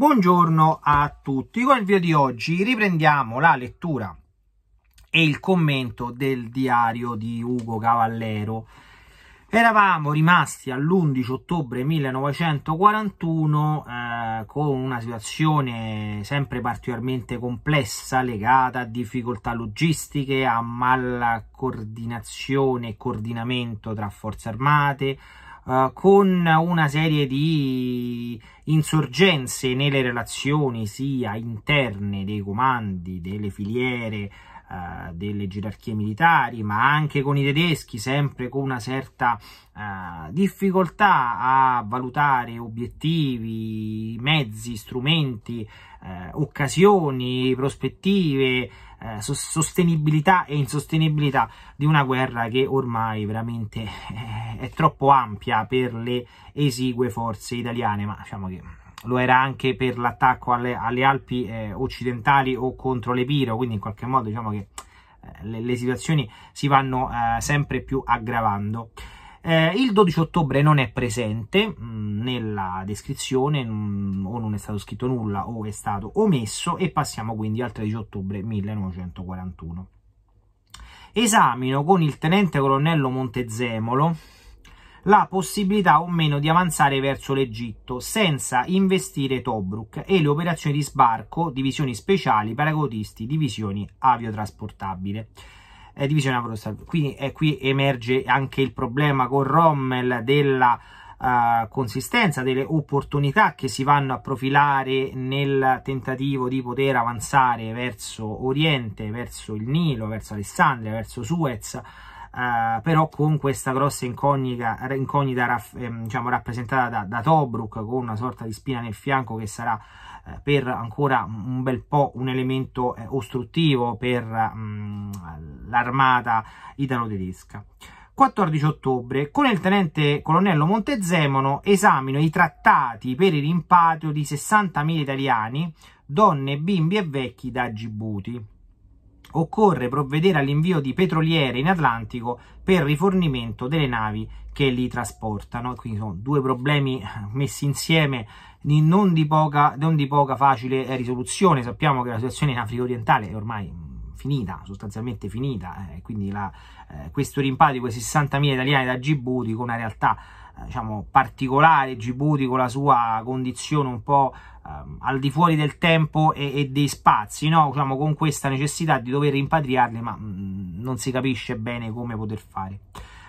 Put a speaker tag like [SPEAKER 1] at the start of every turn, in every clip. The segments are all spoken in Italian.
[SPEAKER 1] Buongiorno a tutti, con il video di oggi riprendiamo la lettura e il commento del diario di Ugo Cavallero. Eravamo rimasti all'11 ottobre 1941 eh, con una situazione sempre particolarmente complessa legata a difficoltà logistiche, a mala coordinazione e coordinamento tra forze armate, eh, con una serie di insorgenze nelle relazioni sia interne dei comandi, delle filiere, uh, delle gerarchie militari, ma anche con i tedeschi, sempre con una certa uh, difficoltà a valutare obiettivi, mezzi, strumenti, occasioni, prospettive eh, sostenibilità e insostenibilità di una guerra che ormai veramente eh, è troppo ampia per le esigue forze italiane, ma diciamo che lo era anche per l'attacco alle, alle, Alpi eh, occidentali o contro l'Epiro, quindi in qualche modo diciamo che eh, le, le situazioni si vanno eh, sempre più aggravando. Eh, il 12 ottobre non è presente mm, nella descrizione, o non è stato scritto nulla o è stato omesso e passiamo quindi al 13 ottobre 1941. Esamino con il tenente colonnello Montezemolo la possibilità o meno di avanzare verso l'Egitto senza investire Tobruk e le operazioni di sbarco, divisioni speciali, paracautisti, divisioni aviotrasportabile eh, di vicino avranno Quindi eh, qui emerge anche il problema con Rommel della eh, consistenza, delle opportunità che si vanno a profilare nel tentativo di poter avanzare verso Oriente, verso il Nilo, verso Alessandria, verso Suez. Uh, però con questa grossa incognita, incognita raff, ehm, diciamo, rappresentata da, da Tobruk con una sorta di spina nel fianco che sarà eh, per ancora un bel po' un elemento eh, ostruttivo per mm, l'armata italo-tedesca. 14 ottobre, con il tenente colonnello Montezemolo esamino i trattati per il rimpatrio di 60.000 italiani, donne, bimbi e vecchi da Gibuti occorre provvedere all'invio di petroliere in Atlantico per rifornimento delle navi che li trasportano. Quindi sono due problemi messi insieme di non, di poca, non di poca facile risoluzione. Sappiamo che la situazione in Africa orientale è ormai finita, sostanzialmente finita, eh, quindi la, eh, questo rimpatrio di quei 60.000 italiani da Djibouti con una realtà eh, diciamo, particolare Djibouti con la sua condizione un po' ehm, al di fuori del tempo e, e dei spazi, no? diciamo, con questa necessità di dover rimpatriarli, ma mh, mm, non si capisce bene come poter fare.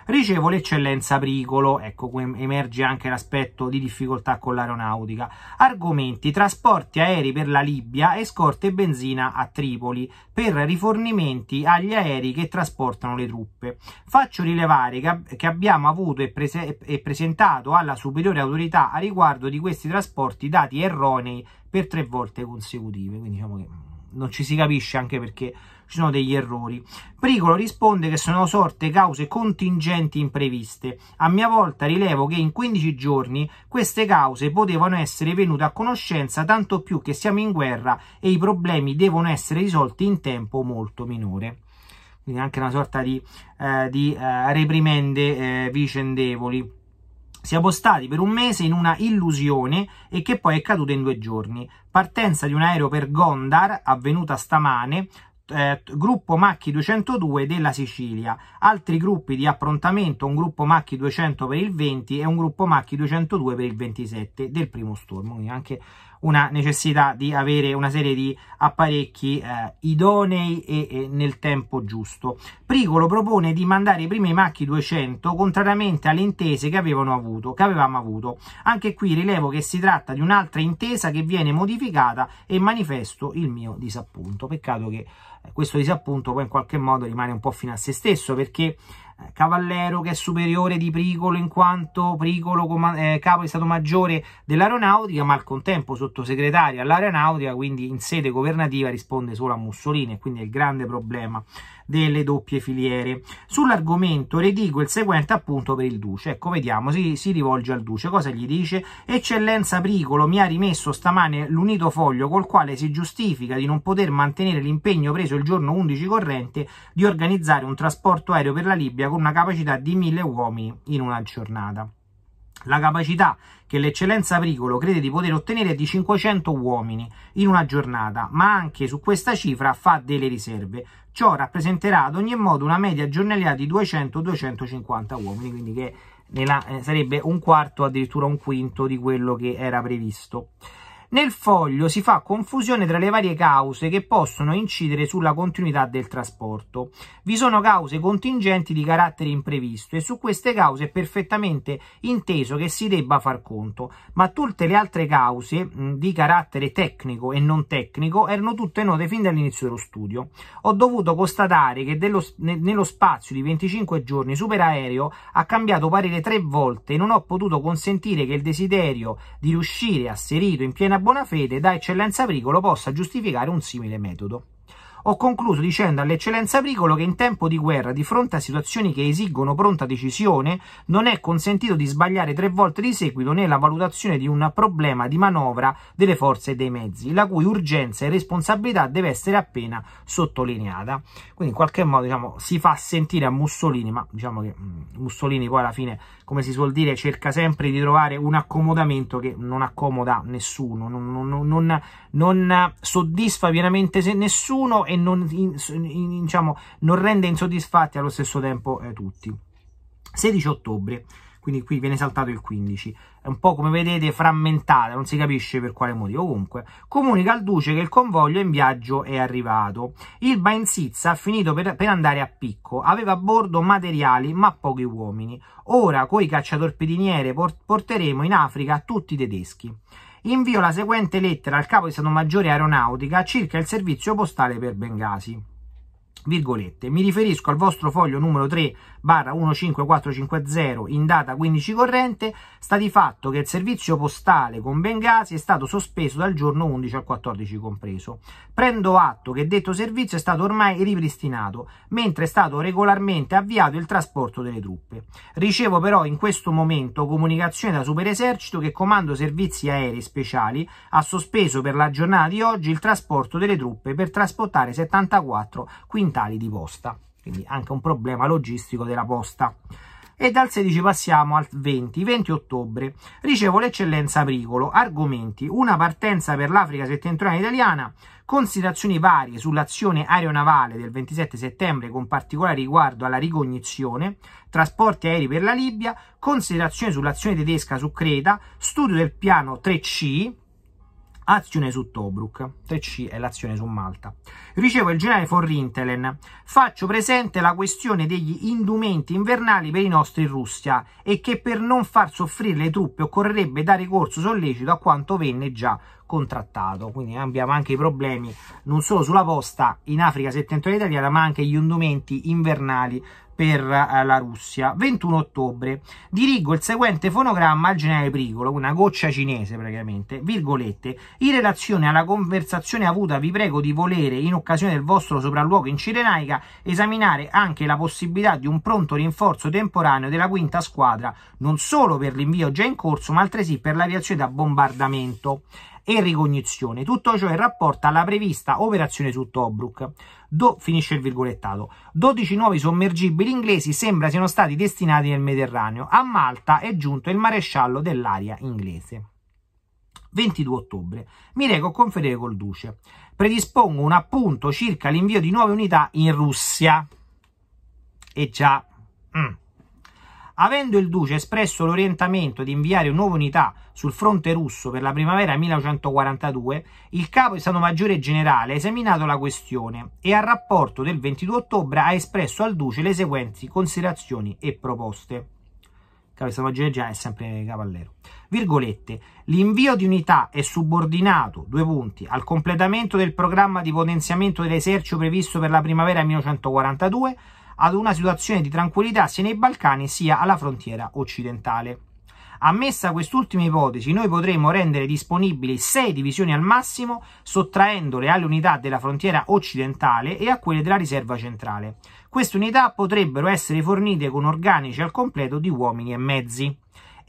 [SPEAKER 1] Ricevo l'eccellenza Bricolo, ecco emerge anche l'aspetto di difficoltà con l'aeronautica. Argomenti, trasporti aerei per la Libia e scorte benzina a Tripoli per rifornimenti agli aerei che trasportano le truppe. Faccio rilevare che, che abbiamo avuto e, prese, e presentato alla superiore autorità a riguardo di questi trasporti dati erronei per tre volte consecutive, quindi diciamo che non ci si capisce anche perché ci sono degli errori. Pericolo risponde che sono sorte cause contingenti impreviste. A mia volta rilevo che in 15 giorni queste cause potevano essere venute a conoscenza tanto più che siamo in guerra e i problemi devono essere risolti in tempo molto minore quindi anche una sorta di, eh, di eh, reprimende eh, vicendevoli. Siamo stati per un mese in una illusione e che poi è caduta in due giorni. Partenza di un aereo per Gondar, avvenuta stamane, eh, gruppo Macchi 202 della Sicilia, altri gruppi di approntamento, un gruppo Macchi 200 per il 20 e un gruppo Macchi 202 per il 27 del primo stormo, quindi anche una necessità di avere una serie di apparecchi eh, idonei e, e, nel tempo giusto. Pricolo propone di mandare i primi Macchi 200 contrariamente alle intese che, avuto, che avevamo avuto. Anche qui rilevo che si tratta di un'altra intesa che viene modificata e manifesto il mio disappunto. Peccato che eh, questo disappunto poi in qualche modo rimane un po' fino a se stesso perché Cavallero che è superiore di Pricolo in quanto Pricolo eh, capo di Stato Maggiore dell'Aeronautica ma al contempo sottosegretario all'Aeronautica quindi in sede governativa risponde solo a Mussolini e quindi è il grande problema delle doppie filiere. Sull'argomento redigo il seguente appunto per il Duce. Ecco, vediamo, si, si rivolge al Duce. Cosa gli dice? Eccellenza Bricolo mi ha rimesso stamane l'unito foglio col quale si giustifica di non poter mantenere l'impegno preso il giorno 11 corrente di organizzare un trasporto aereo per la Libia con una capacità di mille uomini in una giornata. La capacità che l'eccellenza Pricolo crede di poter ottenere è di 500 uomini in una giornata, ma anche su questa cifra fa delle riserve. Ciò rappresenterà ad ogni modo una media giornaliera di 200-250 uomini, quindi che nella, eh, sarebbe un quarto, addirittura un quinto di quello che era previsto. Nel foglio si fa confusione tra le varie cause che possono incidere sulla continuità del trasporto. Vi sono cause contingenti di carattere imprevisto e su queste cause è perfettamente inteso che si debba far conto, ma tutte le altre cause di carattere tecnico e non tecnico erano tutte note fin dall'inizio dello studio. Ho dovuto constatare che dello, ne, nello spazio di 25 giorni superaereo ha cambiato parere tre volte e non ho potuto consentire che il desiderio di riuscire asserito in piena buona fede da eccellenza agricolo possa giustificare un simile metodo ho concluso dicendo all'eccellenza Bricolo che in tempo di guerra, di fronte a situazioni che esigono pronta decisione, non è consentito di sbagliare tre volte di seguito nella valutazione di un problema di manovra delle forze e dei mezzi, la cui urgenza e responsabilità deve essere appena sottolineata. Quindi in qualche modo diciamo, si fa sentire a Mussolini, ma diciamo che mm, Mussolini poi alla fine, come si suol dire, cerca sempre di trovare un accomodamento che non accomoda nessuno, non, non, non, non soddisfa pienamente nessuno e non, in, in, diciamo, non rende insoddisfatti allo stesso tempo eh, tutti. 16 ottobre, quindi qui viene saltato il 15, è un po' come vedete frammentata, non si capisce per quale motivo. Comunque, comunica al duce che il convoglio in viaggio è arrivato. Il Bainzizza ha finito per, per, andare a picco, aveva a bordo materiali ma pochi uomini. Ora, coi cacciatorpediniere, port porteremo in Africa tutti i tedeschi invio la seguente lettera al capo di Stato Maggiore Aeronautica circa il servizio postale per Bengasi. Virgolette. Mi riferisco al vostro foglio numero 3 barra 15450 in data 15 corrente, sta di fatto che il servizio postale con Bengasi è stato sospeso dal giorno 11 al 14 compreso. Prendo atto che detto servizio è stato ormai ripristinato, mentre è stato regolarmente avviato il trasporto delle truppe. Ricevo però in questo momento comunicazione da Superesercito che Comando Servizi Aerei Speciali ha sospeso per la giornata di oggi il trasporto delle truppe per trasportare 74 quintali quintali di posta, quindi anche un problema logistico della posta. E dal 16 passiamo al 20, 20 ottobre. Ricevo l'eccellenza Apricolo, argomenti, una partenza per l'Africa settentrionale italiana, considerazioni varie sull'azione aeronavale del 27 settembre con particolare riguardo alla ricognizione, trasporti aerei per la Libia, considerazioni sull'azione tedesca su Creta, studio del piano 3C, azione su Tobruk, 3C è l'azione su Malta. Ricevo il generale von Rintelen, faccio presente la questione degli indumenti invernali per i nostri in Russia e che per non far soffrire le truppe occorrerebbe dare corso sollecito a quanto venne già contrattato. Quindi abbiamo anche i problemi non solo sulla posta in Africa settentrionale italiana ma anche gli indumenti invernali per eh, la Russia. 21 ottobre dirigo il seguente fonogramma al generale Pricolo, una goccia cinese praticamente, virgolette, in relazione alla conversazione avuta vi prego di volere in occasione del vostro sopralluogo in Cirenaica esaminare anche la possibilità di un pronto rinforzo temporaneo della quinta squadra, non solo per l'invio già in corso ma altresì per l'aviazione da bombardamento e ricognizione. Tutto ciò in rapporto alla prevista operazione su Tobruk. Do, finisce il virgolettato. 12 nuovi sommergibili inglesi sembra siano stati destinati nel Mediterraneo. A Malta è giunto il maresciallo dell'aria inglese. 22 ottobre. Mi reco a conferire col Duce. Predispongo un appunto circa l'invio di nuove unità in Russia. E già... Mm. Avendo il duce espresso l'orientamento di inviare nuove unità sul fronte russo per la primavera 1942, il capo di Stato Maggiore Generale ha esaminato la questione e al rapporto del 22 ottobre ha espresso al duce le seguenti considerazioni e proposte. Capo di Stato Maggiore Generale è sempre Cavallero. Virgolette, l'invio di unità è subordinato, due punti, al completamento del programma di potenziamento dell'esercito previsto per la primavera 1942 ad una situazione di tranquillità sia nei Balcani sia alla frontiera occidentale. Ammessa quest'ultima ipotesi, noi potremmo rendere disponibili sei divisioni al massimo, sottraendole alle unità della frontiera occidentale e a quelle della riserva centrale. Queste unità potrebbero essere fornite con organici al completo di uomini e mezzi.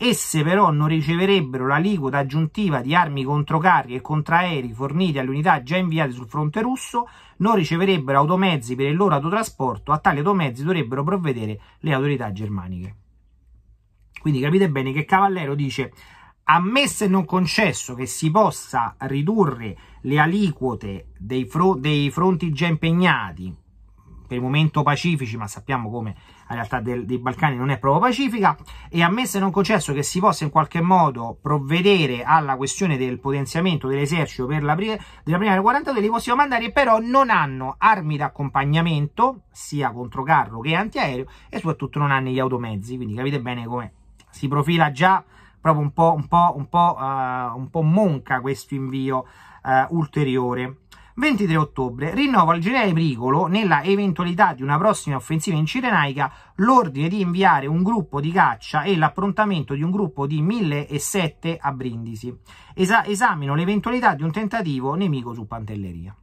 [SPEAKER 1] Esse però non riceverebbero l'aliquota aggiuntiva di armi controcarri e contraerei forniti alle unità già inviate sul fronte russo, non riceverebbero automezzi per il loro autotrasporto, a tali automezzi dovrebbero provvedere le autorità germaniche. Quindi capite bene che Cavallero dice ammesso e non concesso che si possa ridurre le aliquote dei, fro dei fronti già impegnati, per il momento pacifici, ma sappiamo come la realtà del, dei Balcani non è proprio pacifica e ammesso e non concesso che si possa in qualche modo provvedere alla questione del potenziamento dell'esercito per la, della prima del 42 li possiamo mandare però non hanno armi d'accompagnamento sia contro carro che antiaereo e soprattutto non hanno gli automezzi quindi capite bene come si profila già proprio un po', un po', un po', uh, un po monca questo invio uh, ulteriore 23 ottobre rinnova al generale Bricolo, nella eventualità di una prossima offensiva in Cirenaica, l'ordine di inviare un gruppo di caccia e l'approntamento di un gruppo di 1007 a Brindisi. Esa- esamino l'eventualità di un tentativo nemico su Pantelleria.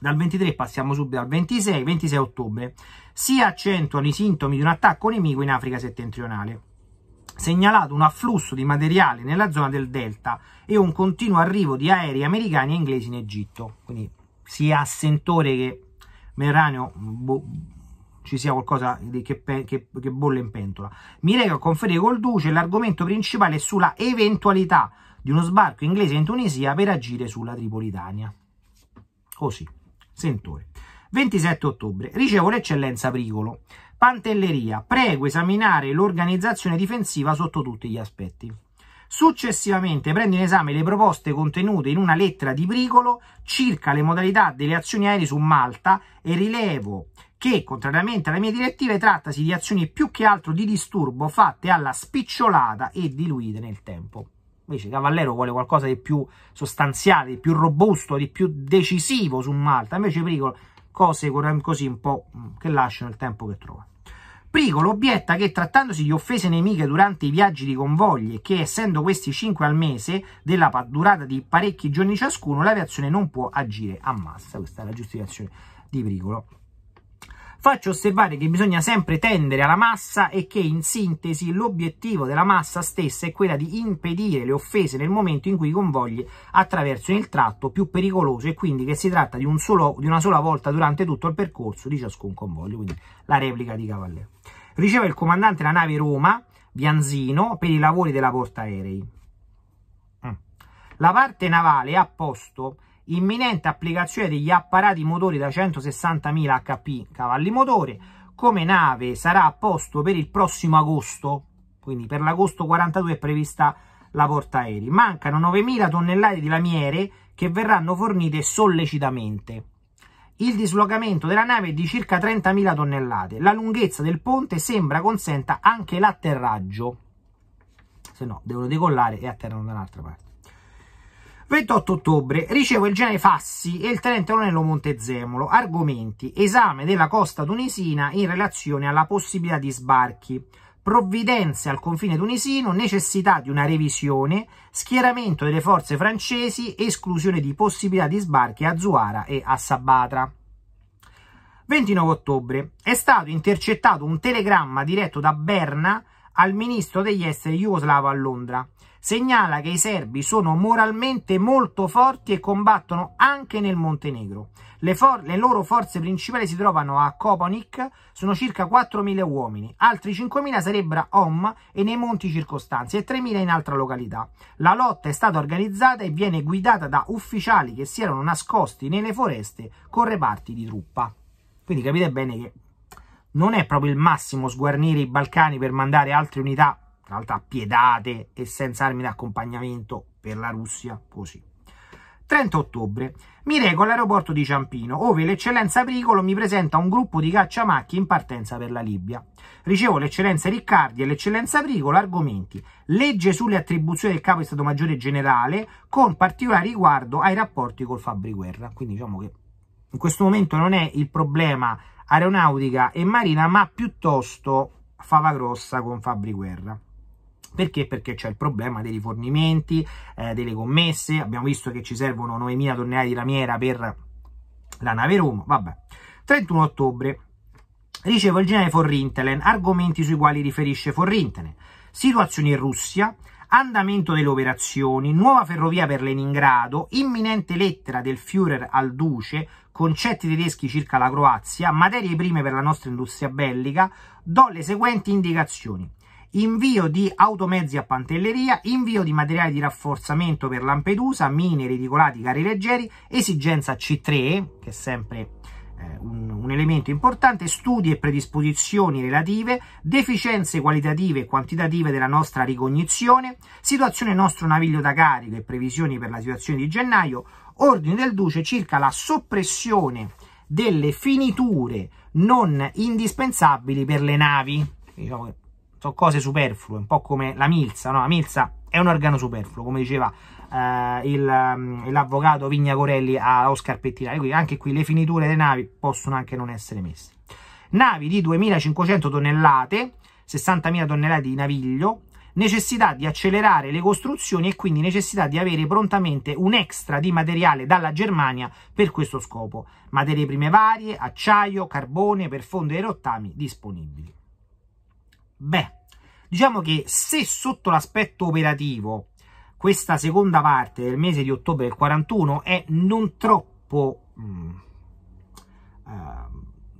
[SPEAKER 1] Dal 23 passiamo subito al 26, 26 ottobre. Si accentuano i sintomi di un attacco nemico in Africa settentrionale segnalato un afflusso di materiale nella zona del delta e un continuo arrivo di aerei americani e inglesi in Egitto. Quindi sia a Sentore che Merraneo boh, ci sia qualcosa di, che, che, che, bolle in pentola. Mi rego a conferire col Duce l'argomento principale sulla eventualità di uno sbarco inglese in Tunisia per agire sulla Tripolitania. Così, Sentore. 27 ottobre. Ricevo l'eccellenza pericolo. Pantelleria, prego esaminare l'organizzazione difensiva sotto tutti gli aspetti. Successivamente prendo in esame le proposte contenute in una lettera di Bricolo circa le modalità delle azioni aeree su Malta e rilevo che, contrariamente alle mie direttive, trattasi di azioni più che altro di disturbo fatte alla spicciolata e diluite nel tempo. Invece Cavallero vuole qualcosa di più sostanziale, di più robusto, di più decisivo su Malta. Invece Bricolo cose così un po' mm, che lasciano il tempo che trova. Pricolo obietta che trattandosi di offese nemiche durante i viaggi di convogli e che essendo questi 5 al mese della durata di parecchi giorni ciascuno, l'aviazione non può agire a massa. Questa è la giustificazione di Pricolo. Faccio osservare che bisogna sempre tendere alla massa e che in sintesi l'obiettivo della massa stessa è quella di impedire le offese nel momento in cui i convogli attraversano il tratto più pericoloso e quindi che si tratta di, un solo, di una sola volta durante tutto il percorso di ciascun convoglio. Quindi la replica di Cavallero riceve il comandante la nave Roma, Bianzino, per i lavori della portaerei. Mm. La parte navale è a posto imminente applicazione degli apparati motori da 160.000 HP cavalli motore come nave sarà a posto per il prossimo agosto quindi per l'agosto 42 è prevista la portaerei mancano 9.000 tonnellate di lamiere che verranno fornite sollecitamente il dislocamento della nave è di circa 30.000 tonnellate. La lunghezza del ponte sembra consenta anche l'atterraggio. Se no, devono decollare e atterrano da un'altra parte. 28 ottobre ricevo il genere Fassi e il tenente colonnello Montezemolo. Argomenti: esame della costa tunisina in relazione alla possibilità di sbarchi provvidenze al confine tunisino, necessità di una revisione, schieramento delle forze francesi, esclusione di possibilità di sbarchi a Zuara e a Sabatra. 29 ottobre è stato intercettato un telegramma diretto da Berna al ministro degli esteri jugoslavo a Londra segnala che i serbi sono moralmente molto forti e combattono anche nel Montenegro. Le, le, loro forze principali si trovano a Koponik, sono circa 4.000 uomini, altri 5.000 sarebbero a Om e nei monti circostanzi e 3.000 in altra località. La lotta è stata organizzata e viene guidata da ufficiali che si erano nascosti nelle foreste con reparti di truppa. Quindi capite bene che non è proprio il massimo sguarnire i Balcani per mandare altre unità tra l'altro piedate e senza armi d'accompagnamento per la Russia, così. 30 ottobre. Mi reco all'aeroporto di Ciampino, ove l'eccellenza Bricolo mi presenta un gruppo di cacciamacchi in partenza per la Libia. Ricevo l'eccellenza Riccardi e l'eccellenza Bricolo argomenti. Legge sulle attribuzioni del capo di Stato Maggiore Generale, con particolare riguardo ai rapporti col Fabri Guerra. Quindi diciamo che in questo momento non è il problema aeronautica e marina, ma piuttosto fava grossa con Fabri Guerra. Perché? Perché c'è il problema dei rifornimenti, eh, delle commesse, abbiamo visto che ci servono 9.000 tonnellate di ramiera per la nave Roma, vabbè. 31 ottobre, ricevo il generale Forrintelen, argomenti sui quali riferisce Forrintelen, situazione in Russia, andamento delle operazioni, nuova ferrovia per Leningrado, imminente lettera del Führer al Duce, concetti tedeschi circa la Croazia, materie prime per la nostra industria bellica, do le seguenti indicazioni invio di automezzi a Pantelleria, invio di materiali di rafforzamento per Lampedusa, mine, reticolati, carri leggeri, esigenza C3, che è sempre eh, un, un, elemento importante, studi e predisposizioni relative, deficienze qualitative e quantitative della nostra ricognizione, situazione nostro naviglio da carico e previsioni per la situazione di gennaio, ordine del duce circa la soppressione delle finiture non indispensabili per le navi. Diciamo che sono cose superflue, un po' come la milza, no? La milza è un organo superfluo, come diceva eh, mm, l'avvocato Vignacorelli a Oscar Pettinari, quindi anche qui le finiture delle navi possono anche non essere messe. Navi di 2500 tonnellate, 60.000 tonnellate di naviglio, necessità di accelerare le costruzioni e quindi necessità di avere prontamente un extra di materiale dalla Germania per questo scopo, materie prime varie, acciaio, carbone per fondo e rottami disponibili. Beh, diciamo che se sotto l'aspetto operativo questa seconda parte del mese di ottobre del 41 è non troppo... Mh, mm, ehm, uh,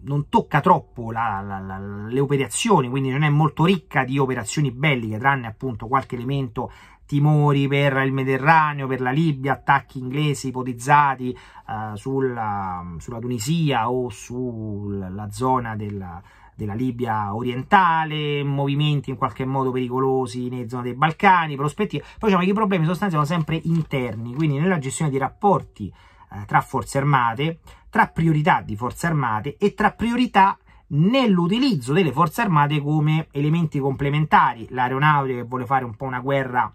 [SPEAKER 1] non tocca troppo la, la, la, le operazioni, quindi non è molto ricca di operazioni belliche, tranne appunto qualche elemento timori per il Mediterraneo, per la Libia, attacchi inglesi ipotizzati uh, sulla, sulla, Tunisia o sulla zona della, della Libia orientale, movimenti in qualche modo pericolosi nelle zone dei Balcani, prospettive. Poi diciamo che i problemi sostanzialmente sono sempre interni, quindi nella gestione dei rapporti eh, tra forze armate, tra priorità di forze armate e tra priorità nell'utilizzo delle forze armate come elementi complementari. L'aeronautica che vuole fare un po' una guerra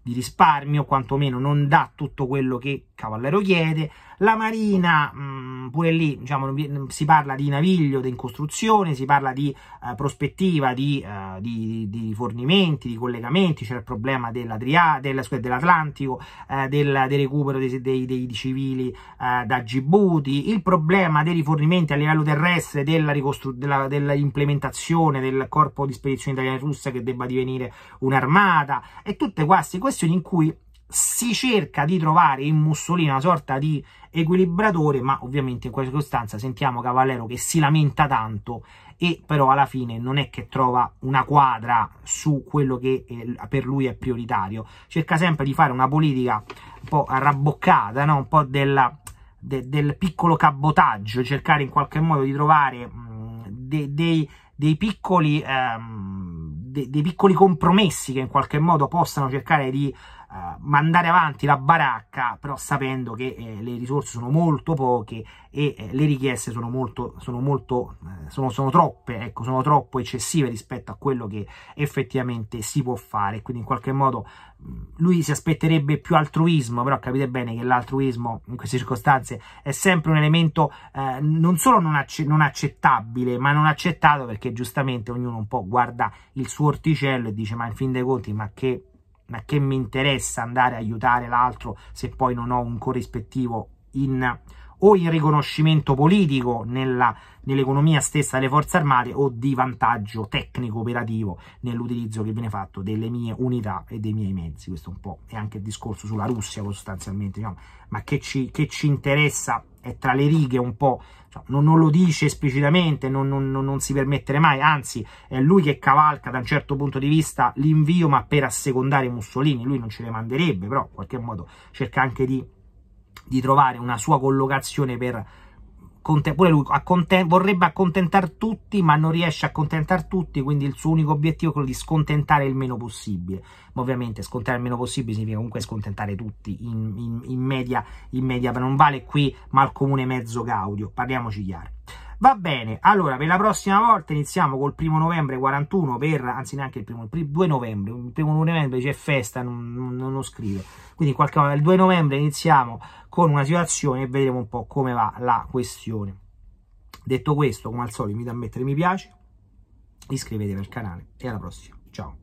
[SPEAKER 1] di risparmio, quantomeno non dà tutto quello che Cavallero chiede, la Marina, mh, mm, pure lì diciamo, si parla di naviglio in costruzione, si parla di uh, prospettiva di, uh, di, di, fornimenti, di collegamenti, c'è il problema dell'Atlantico, dell eh, del, del, recupero dei, dei, dei civili eh, da Djibouti, il problema dei rifornimenti a livello terrestre, dell'implementazione dell del corpo di spedizione italiana russa che debba divenire un'armata e tutte queste questioni in cui si cerca di trovare in Mussolini una sorta di equilibratore, ma ovviamente in questa circostanza sentiamo Cavallero che si lamenta tanto e però alla fine non è che trova una quadra su quello che eh, per lui è prioritario. Cerca sempre di fare una politica un po' arrabboccata, no? un po' della, de, del piccolo cabotaggio, cercare in qualche modo di trovare mh, mm, de, de, dei piccoli... Ehm, dei piccoli compromessi che in qualche modo possano cercare di eh, mandare avanti la baracca, però sapendo che eh, le risorse sono molto poche e eh, le richieste sono molto, sono molto, eh, sono, sono troppe, ecco, sono troppo eccessive rispetto a quello che effettivamente si può fare. Quindi in qualche modo mm, lui si aspetterebbe più altruismo, però capite bene che l'altruismo in queste circostanze è sempre un elemento eh, non solo non, acce non, accettabile, ma non accettato perché giustamente ognuno un po' guarda il suo orticello e dice ma in fin dei conti ma che ma che mi interessa andare a aiutare l'altro se poi non ho un corrispettivo in, o in riconoscimento politico nell'economia stessa delle forze armate o di vantaggio tecnico operativo nell'utilizzo che viene fatto delle mie unità e dei miei mezzi questo un po' è anche il discorso sulla Russia sostanzialmente diciamo, ma che ci, che ci interessa è tra le righe un po', cioè, non, non, lo dice esplicitamente, non, non, non si permettere mai, anzi è lui che cavalca da un certo punto di vista l'invio, ma per assecondare Mussolini, lui non ce le manderebbe, però in qualche modo cerca anche di, di trovare una sua collocazione per pure lui acconten vorrebbe accontentare tutti, ma non riesce a accontentare tutti, quindi il suo unico obiettivo è quello di scontentare il meno possibile. Ma ovviamente scontentare il meno possibile significa comunque scontentare tutti in, in, in media, in media non vale qui mal comune mezzo gaudio, parliamoci chiaro. Va bene, allora per la prossima volta iniziamo col primo novembre 41 per, anzi neanche il primo, il primo 2 novembre, il primo novembre c'è festa, non, non, non lo scrivo. Quindi in qualche modo il 2 novembre iniziamo con una situazione e vedremo un po' come va la questione. Detto questo, come al solito, mi da mettere mi piace, iscrivetevi al canale e alla prossima. Ciao!